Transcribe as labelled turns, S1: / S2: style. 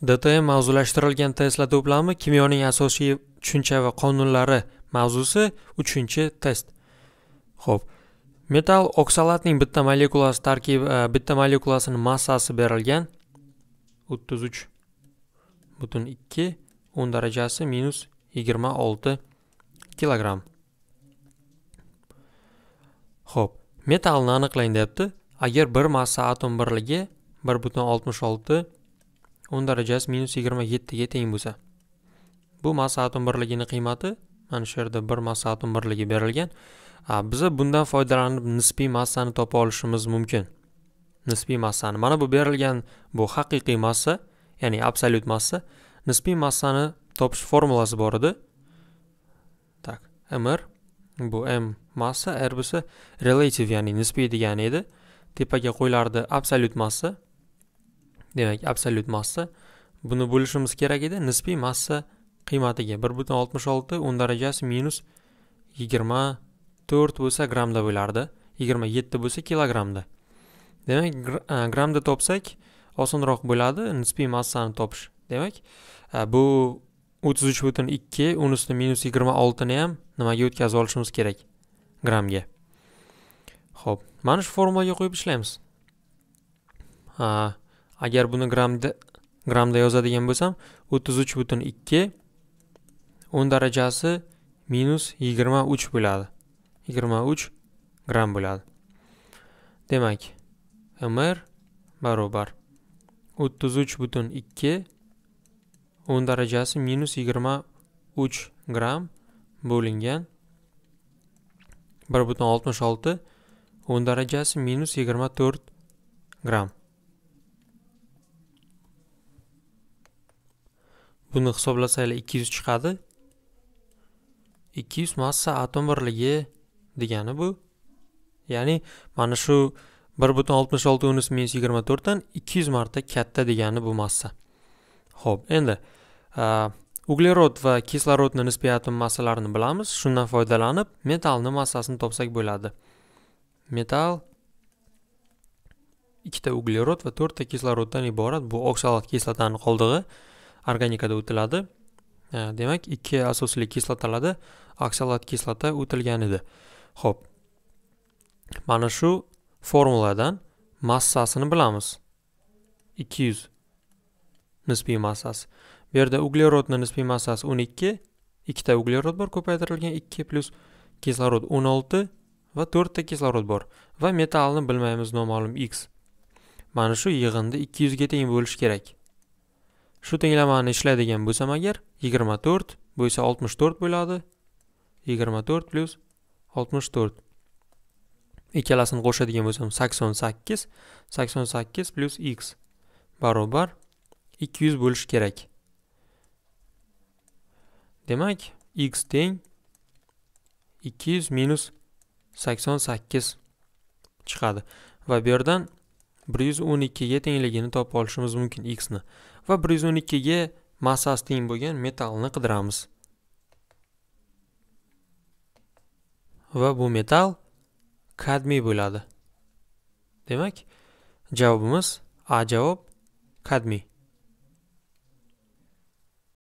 S1: DTM mavzulashtirilgan testlar to'plami kimyoning asosiy tushuncha va qonunlari mavzusi 3-test. Xo'p. Metal oksalatning bitta molekulasi tarkib e, bitta molekulasining massasi berilgan 33 butun 2 10 darajasi minus 26 kg. Xo'p, metalni aniqlang deyapti. Agar bir massa atom birligi 1.66 10 darajasi minus 27 ga teng bo'lsa bu massa atom birligini qiymati mana shu yerda 1 massa atom birligi berilgan biz bundan foydalanib nisbiy massani topa olishimiz mumkin nisbiy massani mana bu berilgan bu haqiqiy massa ya'ni absolyut massa nisbiy massani topish formulasi bor edi так mr bu m massa r bo'lsa relativ ya'ni nisbiy degani edi tepaga qo'yilardi absolyut massa demak absolyut massa buni bo'lishimiz kerak edi nisbiy massa qiymatiga bir butun oltmish olti o'n darajasi minus yigirma to'rt bo'lsa grammda bo'lardi yigirma yetti bo'lsa kilogrammda demak grammda topsak osonroq bo'ladi nisbiy massani topish demak bu o'ttiz uch butun ikki uni usti minus yigirma oltini ham nimaga o'tkazib olishimiz kerak grammga ho'p mana shu formulaga qo'yib ishlaymiz agar buni grammda grammda yozadigan bo'lsam o'ttiz uch butun ikki o'n darajasi minus yigirma uch bo'ladi yigirma uch gramm bo'ladi demak mr barobar o'ttiz uch butun ikki o'n darajasi minus yigirma uch gramm bo'lingan bir butun oltmish olti o'n darajasi minus yigirma to'rt gramm buni hisoblasanglar 200 chiqadi 200 massa atom birligi degani bu ya'ni mana shu 1.66 minus 24 dan 200 marta katta degani bu massa Xo'p, endi uglerod va kislorodni nisbiy atom massalarini bilamiz shundan foydalanib metallni massasini topsak bo'ladi metal ikkita uglerod va to'rtta kisloroddan iborat bu oksalat kislotani qoldig'i organikada o'tiladi e, demak ikki asosli kislotalarda oksalat kislota o'tilgan edi ho'p mana shu formuladan massasini bilamiz 200 nisbiy massasi bu yerda uglerodni nisbiy massasi 12 ikkita uglerod bor ko'paytirilgan 2 plyus kislorod 16 va 4 ta kislorod bor va metalni bilmaymiz noma'lum x mana shu yig'indi 200 ga teng bo'lishi kerak shu tenglamani ishlaydigan bo'lsam agar 24 bu esa 64 bo'ladi 24 plus 64 ikkalasini qo'shadigan bo'lsam 88 88 plus x barobar 200 bo'lishi kerak demak x teng 200 minus 88 chiqadi va bu yerdan 112 ga tengligini topib olishimiz mumkin x ni va 112 ga massasi teng bo'lgan metallni qidiramiz va bu metal kadmiy bo'ladi demak javobimiz a javob kadmiy